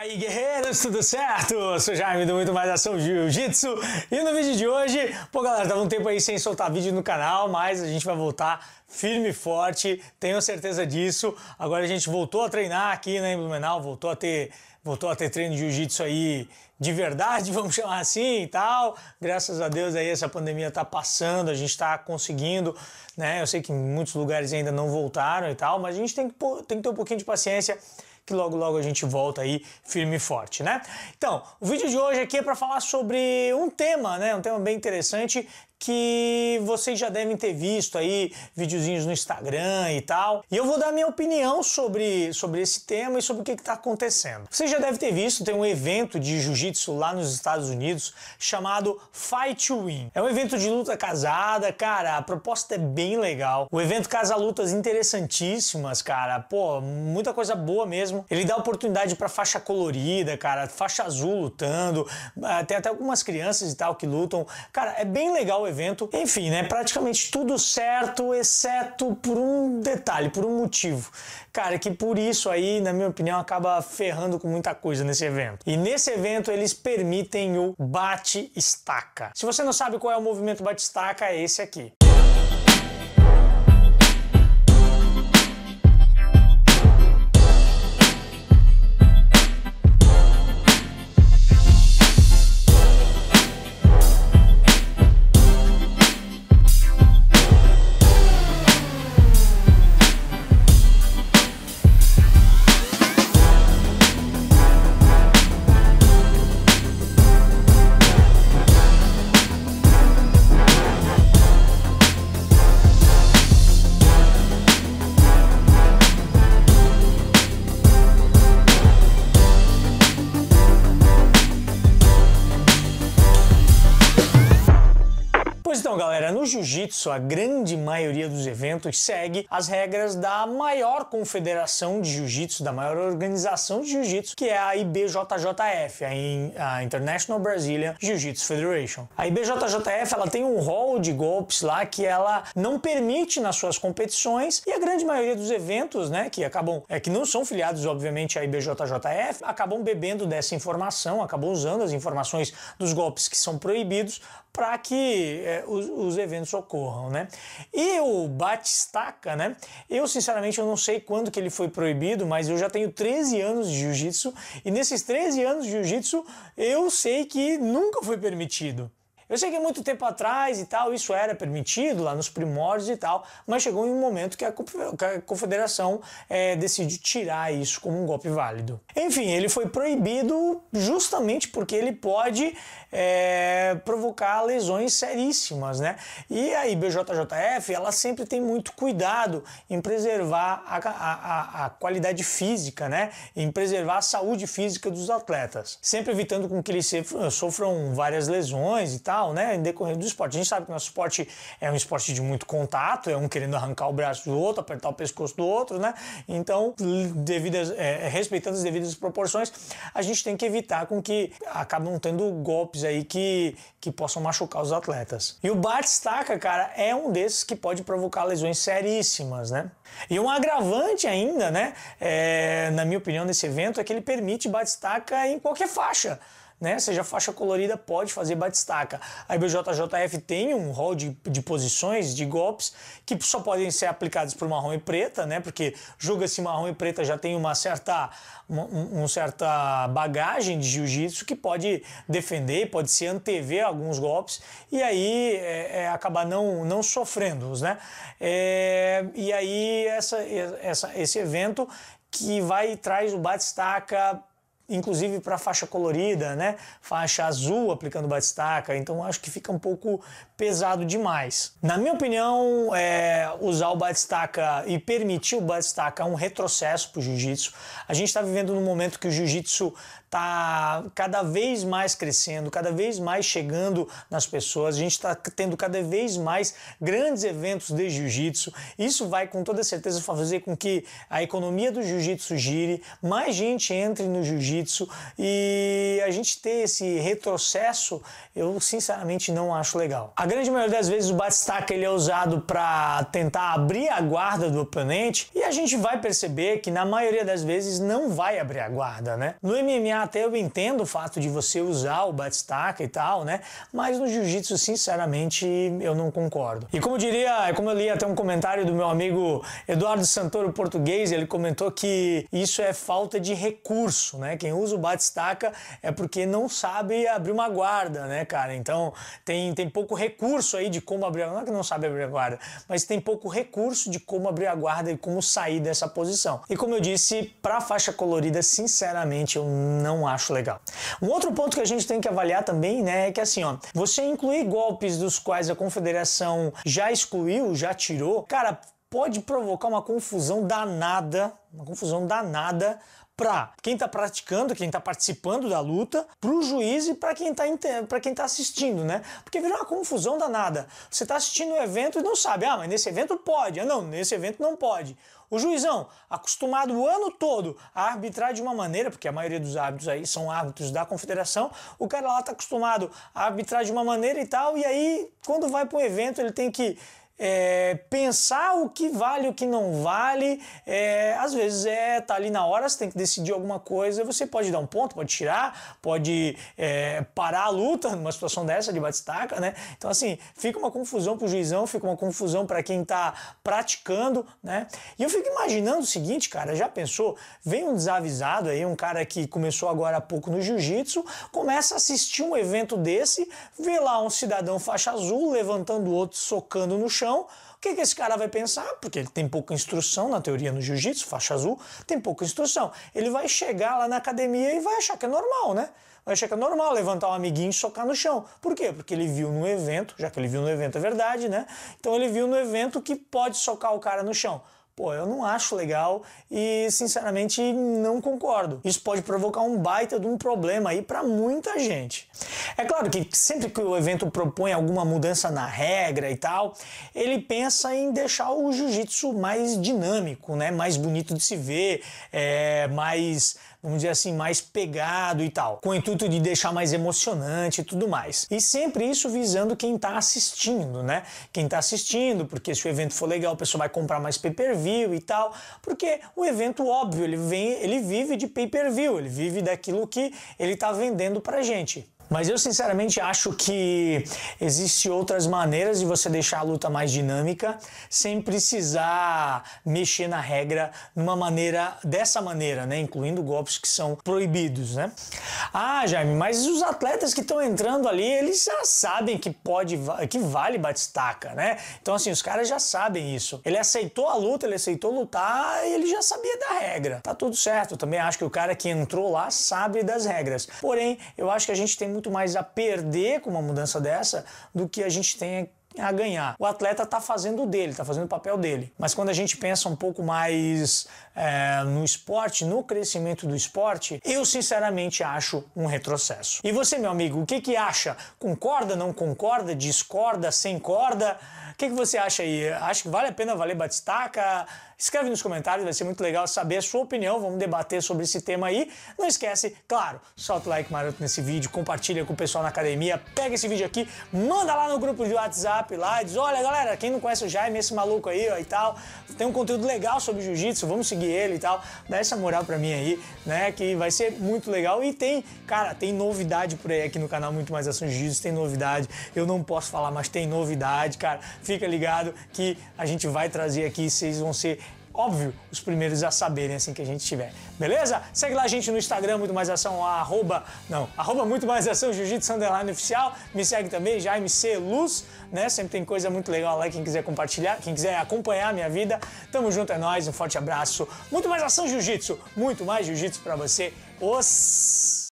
aí, guerreiros, tudo certo? Eu sou Jaime do Muito Mais Ação Jiu-Jitsu e no vídeo de hoje, pô galera, tava um tempo aí sem soltar vídeo no canal, mas a gente vai voltar firme e forte, tenho certeza disso. Agora a gente voltou a treinar aqui né, Blumenau, voltou a ter, voltou a ter treino de jiu-jitsu aí de verdade, vamos chamar assim e tal. Graças a Deus aí essa pandemia tá passando, a gente tá conseguindo, né? Eu sei que em muitos lugares ainda não voltaram e tal, mas a gente tem que, tem que ter um pouquinho de paciência que logo logo a gente volta aí firme e forte, né? Então, o vídeo de hoje aqui é para falar sobre um tema, né? Um tema bem interessante que vocês já devem ter visto aí videozinhos no Instagram e tal. E eu vou dar minha opinião sobre, sobre esse tema e sobre o que está acontecendo. Você já deve ter visto, tem um evento de jiu-jitsu lá nos Estados Unidos chamado Fight to Win. É um evento de luta casada, cara, a proposta é bem legal. O evento casa lutas interessantíssimas, cara. Pô, muita coisa boa mesmo. Ele dá oportunidade para faixa colorida, cara, faixa azul lutando, tem até algumas crianças e tal que lutam. Cara, é bem legal o evento evento. Enfim, né? Praticamente tudo certo, exceto por um detalhe, por um motivo. Cara, que por isso aí, na minha opinião, acaba ferrando com muita coisa nesse evento. E nesse evento eles permitem o bate-estaca. Se você não sabe qual é o movimento bate-estaca, é esse aqui. no jiu-jitsu, a grande maioria dos eventos segue as regras da maior confederação de jiu-jitsu, da maior organização de jiu-jitsu, que é a IBJJF, a International Brazilian Jiu-Jitsu Federation. A IBJJF ela tem um rol de golpes lá que ela não permite nas suas competições e a grande maioria dos eventos, né, que acabam, é, que não são filiados, obviamente, à IBJJF, acabam bebendo dessa informação, acabam usando as informações dos golpes que são proibidos para que é, os, os os eventos ocorram, né? E o batistaca, né? Eu sinceramente eu não sei quando que ele foi proibido, mas eu já tenho 13 anos de jiu-jitsu e nesses 13 anos de jiu-jitsu eu sei que nunca foi permitido. Eu sei que é muito tempo atrás e tal, isso era permitido lá nos primórdios e tal, mas chegou um momento que a, confederação é, decide tirar isso como um golpe válido. Enfim, ele foi proibido justamente porque ele pode é, provocar lesões seríssimas, né? E a IBJJF, ela sempre tem muito cuidado em preservar a, a, a qualidade física, né? Em preservar a saúde física dos atletas, sempre evitando com que eles sofram várias lesões e tal, né? Em decorrer do esporte. A gente sabe que nosso esporte é um esporte de muito contato, é um querendo arrancar o braço do outro, apertar o pescoço do outro, né? Então, devido a, é, é, respeitando as devidas proporções, a gente tem que evitar com que acabam tendo golpes aí que, que possam machucar os atletas. E o bate-staca, cara, é um desses que pode provocar lesões seríssimas, né? E um agravante ainda, né? É, na minha opinião, desse evento é que ele permite bate-staca em qualquer faixa né? Seja faixa colorida, pode fazer batistaca. A IBJJF tem um rol de, de posições, de golpes, que só podem ser aplicados por marrom e preta, né? Porque julga-se marrom e preta já tem uma certa, uma, um, certa bagagem de jiu-jitsu que pode defender, pode se antever alguns golpes e aí é, é, acabar não, não sofrendo-os, né? É, e aí essa, essa, esse evento que vai e traz o batistaca inclusive para faixa colorida, né? Faixa azul aplicando batistaca. Então acho que fica um pouco pesado demais. Na minha opinião, é, usar o batistaca e permitir o batistaca é um retrocesso para o jiu-jitsu. A gente está vivendo num momento que o jiu-jitsu está cada vez mais crescendo, cada vez mais chegando nas pessoas. A gente está tendo cada vez mais grandes eventos de jiu-jitsu. Isso vai com toda certeza fazer com que a economia do jiu-jitsu gire, mais gente entre no jiu-jitsu e a gente ter esse retrocesso, eu sinceramente não acho legal. A a grande maioria das vezes o batistaca ele é usado para tentar abrir a guarda do oponente e a gente vai perceber que na maioria das vezes não vai abrir a guarda, né? No MMA até eu entendo o fato de você usar o batistaca e tal, né? Mas no jiu-jitsu, sinceramente, eu não concordo. E como eu diria, como eu li até um comentário do meu amigo Eduardo Santoro português, ele comentou que isso é falta de recurso, né? Quem usa o batistaca é porque não sabe abrir uma guarda, né, cara? Então tem tem pouco recurso recurso aí de como abrir a guarda, não é que não sabe abrir a guarda, mas tem pouco recurso de como abrir a guarda e como sair dessa posição. E como eu disse, para faixa colorida, sinceramente, eu não acho legal. Um outro ponto que a gente tem que avaliar também, né, é que assim, ó, você incluir golpes dos quais a confederação já excluiu, já tirou, cara, pode provocar uma confusão danada, uma confusão danada para quem está praticando, quem está participando da luta, para o juiz e para quem está para quem tá assistindo, né? Porque vira uma confusão danada. Você está assistindo o um evento e não sabe, ah, mas nesse evento pode, ah, não, nesse evento não pode. O juizão, acostumado o ano todo a arbitrar de uma maneira, porque a maioria dos árbitros aí são árbitros da confederação, o cara lá está acostumado a arbitrar de uma maneira e tal, e aí quando vai para um evento ele tem que é, pensar o que vale, o que não vale. É, às vezes é tá ali na hora, você tem que decidir alguma coisa. Você pode dar um ponto, pode tirar, pode é, parar a luta numa situação dessa de batistaca, né? Então, assim, fica uma confusão pro juizão, fica uma confusão para quem tá praticando, né? E eu fico imaginando o seguinte, cara, já pensou? Vem um desavisado aí, um cara que começou agora há pouco no jiu-jitsu, começa a assistir um evento desse, vê lá um cidadão faixa azul levantando o outro, socando no chão chão, o que, é que esse cara vai pensar? Porque ele tem pouca instrução na teoria no jiu-jitsu, faixa azul, tem pouca instrução. Ele vai chegar lá na academia e vai achar que é normal, né? Vai achar que é normal levantar um amiguinho e socar no chão. Por quê? Porque ele viu no evento, já que ele viu no evento é verdade, né? Então ele viu no evento que pode socar o cara no chão. Pô, eu não acho legal e sinceramente não concordo. Isso pode provocar um baita de um problema aí para muita gente. É claro que sempre que o evento propõe alguma mudança na regra e tal, ele pensa em deixar o jiu-jitsu mais dinâmico, né? Mais bonito de se ver, é, mais vamos dizer assim, mais pegado e tal, com o intuito de deixar mais emocionante e tudo mais. E sempre isso visando quem está assistindo, né? Quem está assistindo, porque se o evento for legal, a pessoa vai comprar mais pay per view view e tal, porque o evento óbvio, ele vem, ele vive de pay-per-view, ele vive daquilo que ele está vendendo pra gente. Mas eu sinceramente acho que existe outras maneiras de você deixar a luta mais dinâmica sem precisar mexer na regra numa maneira dessa maneira, né, incluindo golpes que são proibidos, né? Ah, Jaime, mas os atletas que estão entrando ali, eles já sabem que pode que vale batistaca, né? Então assim, os caras já sabem isso. Ele aceitou a luta, ele aceitou lutar, e ele já sabia da regra. Tá tudo certo. Eu também acho que o cara que entrou lá sabe das regras. Porém, eu acho que a gente tem muito mais a perder com uma mudança dessa do que a gente tem a ganhar. O atleta está fazendo o dele, está fazendo o papel dele. Mas quando a gente pensa um pouco mais é, no esporte, no crescimento do esporte, eu sinceramente acho um retrocesso. E você, meu amigo, o que, que acha? Concorda, não concorda? Discorda, sem corda? que, que você acha aí? Acho que vale a pena valer Batistaca? Escreve nos comentários, vai ser muito legal saber a sua opinião. Vamos debater sobre esse tema aí. Não esquece, claro, solta o like maroto nesse vídeo, compartilha com o pessoal na academia, pega esse vídeo aqui, manda lá no grupo de WhatsApp lá, diz: olha galera, quem não conhece o Jaime, esse maluco aí ó, e tal, tem um conteúdo legal sobre jiu-jitsu, vamos seguir ele e tal. Dá essa moral pra mim aí, né? Que vai ser muito legal. E tem, cara, tem novidade por aí aqui no canal, muito mais ações jiu-jitsu, tem novidade. Eu não posso falar, mas tem novidade, cara fica ligado que a gente vai trazer aqui, vocês vão ser óbvio, os primeiros a saberem assim que a gente tiver. Beleza? Segue lá a gente no Instagram, muito mais ação, arroba, não, arroba muito mais ação, jiu-jitsu underline oficial. Me segue também, Jaime C. Luz, né? Sempre tem coisa muito legal lá, quem quiser compartilhar, quem quiser acompanhar a minha vida. Tamo junto, é nóis, um forte abraço. Muito mais ação, jiu-jitsu, muito mais jiu-jitsu pra você. Os...